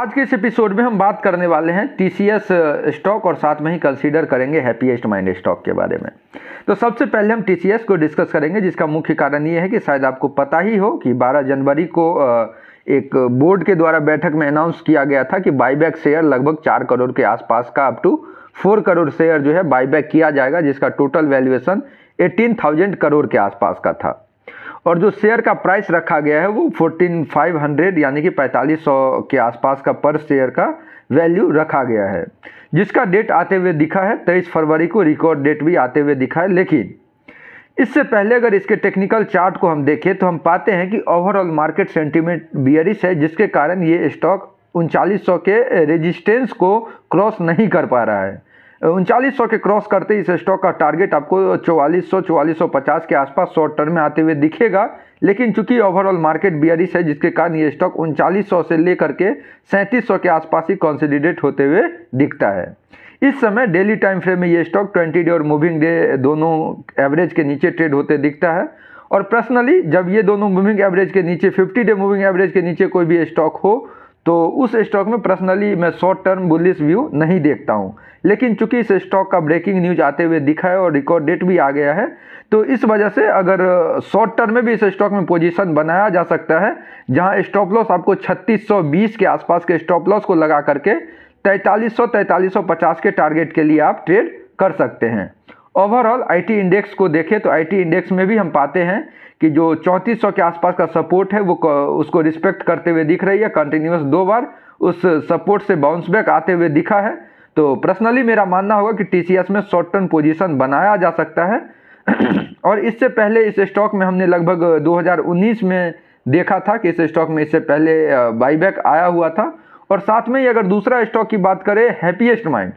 आज के इस एपिसोड में हम बात करने वाले हैं टी स्टॉक और साथ में ही कंसीडर करेंगे हैप्पीएस्ट माइंड स्टॉक के बारे में तो सबसे पहले हम टी को डिस्कस करेंगे जिसका मुख्य कारण ये है कि शायद आपको पता ही हो कि 12 जनवरी को एक बोर्ड के द्वारा बैठक में अनाउंस किया गया था कि बाईबैक शेयर लगभग चार करोड़ के आसपास का up to four crore share जो है बाईबैक किया जाएगा जिसका टोटल वैल्यूएशन एटीन करोड़ के आसपास का था और जो शेयर का प्राइस रखा गया है वो फोर्टीन फाइव हंड्रेड यानी कि पैंतालीस सौ के आसपास का पर शेयर का वैल्यू रखा गया है जिसका डेट आते हुए दिखा है तेईस फरवरी को रिकॉर्ड डेट भी आते हुए दिखा है लेकिन इससे पहले अगर इसके टेक्निकल चार्ट को हम देखें तो हम पाते हैं कि ओवरऑल मार्केट सेंटीमेंट बियरिश है जिसके कारण ये स्टॉक उनचालीस के रेजिस्टेंस को क्रॉस नहीं कर पा रहा है उनचालीस के क्रॉस करते इस स्टॉक का टारगेट आपको चौवालीस सौ के आसपास शॉर्ट टर्म में आते हुए दिखेगा लेकिन चूंकि ओवरऑल मार्केट बियरिस है जिसके कारण ये स्टॉक उनचालीस से लेकर के सैंतीस के आसपास ही कॉन्सिडिडेट होते हुए दिखता है इस समय डेली टाइम फ्रेम में ये स्टॉक 20 डे और मूविंग डे दोनों एवरेज के नीचे ट्रेड होते दिखता है और पर्सनली जब ये दोनों मूविंग एवरेज के नीचे 50 डे मूविंग एवरेज के नीचे कोई भी स्टॉक हो तो उस स्टॉक में पर्सनली मैं शॉर्ट टर्म बुलिस व्यू नहीं देखता हूँ लेकिन चूंकि इस स्टॉक का ब्रेकिंग न्यूज आते हुए दिखा है और रिकॉर्ड डेट भी आ गया है तो इस वजह से अगर शॉर्ट टर्म में भी इस स्टॉक में पोजीशन बनाया जा सकता है जहाँ स्टॉप लॉस आपको 3620 के आसपास के स्टॉप लॉस को लगा करके 4300 सौ के टारगेट के लिए आप ट्रेड कर सकते हैं ओवरऑल आईटी इंडेक्स को देखें तो आईटी इंडेक्स में भी हम पाते हैं कि जो 3400 के आसपास का सपोर्ट है वो उसको रिस्पेक्ट करते हुए दिख रही है कंटिन्यूस दो बार उस सपोर्ट से बाउंस बैक आते हुए दिखा है तो पर्सनली मेरा मानना होगा कि टी में शॉर्ट टर्म पोजिशन बनाया जा सकता है और इससे पहले इस स्टॉक में हमने लगभग 2019 में देखा था कि इस स्टॉक में इससे पहले बाईबैक आया हुआ था और साथ में ही अगर दूसरा स्टॉक की बात करें हैप्पीएस्ट माइंड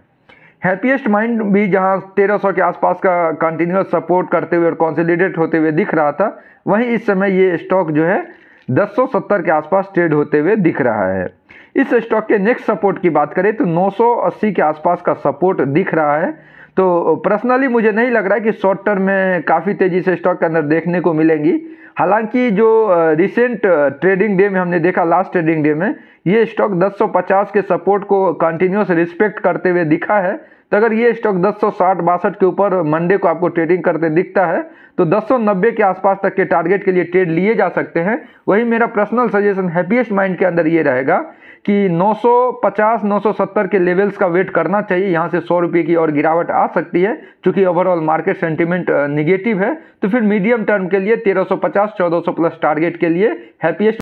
हैप्पीएस्ट माइंड भी जहां 1300 के आसपास का कंटिन्यूस सपोर्ट करते हुए और कॉन्सोलिडेट होते हुए दिख रहा था वहीं इस समय ये स्टॉक जो है 1070 के आसपास ट्रेड होते हुए दिख रहा है इस स्टॉक के नेक्स्ट सपोर्ट की बात करें तो 980 के आसपास का सपोर्ट दिख रहा है तो पर्सनली मुझे नहीं लग रहा है कि शॉर्ट टर्म में काफ़ी तेज़ी से स्टॉक के अंदर देखने को मिलेंगी हालांकि जो रिसेंट ट्रेडिंग डे में हमने देखा लास्ट ट्रेडिंग डे में ये स्टॉक 1050 के सपोर्ट को कंटिन्यूस रिस्पेक्ट करते हुए दिखा है तो अगर ये स्टॉक दस सौ के ऊपर मंडे को आपको ट्रेडिंग करते दिखता है तो नब्बे के आसपास तक के टारगेट के लिए ट्रेड लिए जा सकते हैं वही मेरा पर्सनल सजेशन हैप्पीएस्ट माइंड के अंदर ये रहेगा कि 950 970 के लेवल्स का वेट करना चाहिए यहाँ से सौ रुपये की और गिरावट आ सकती है क्योंकि ओवरऑल मार्केट सेंटीमेंट निगेटिव है तो फिर मीडियम टर्म के लिए 1350 1400 प्लस टारगेट के लिए हैप्पीएस्ट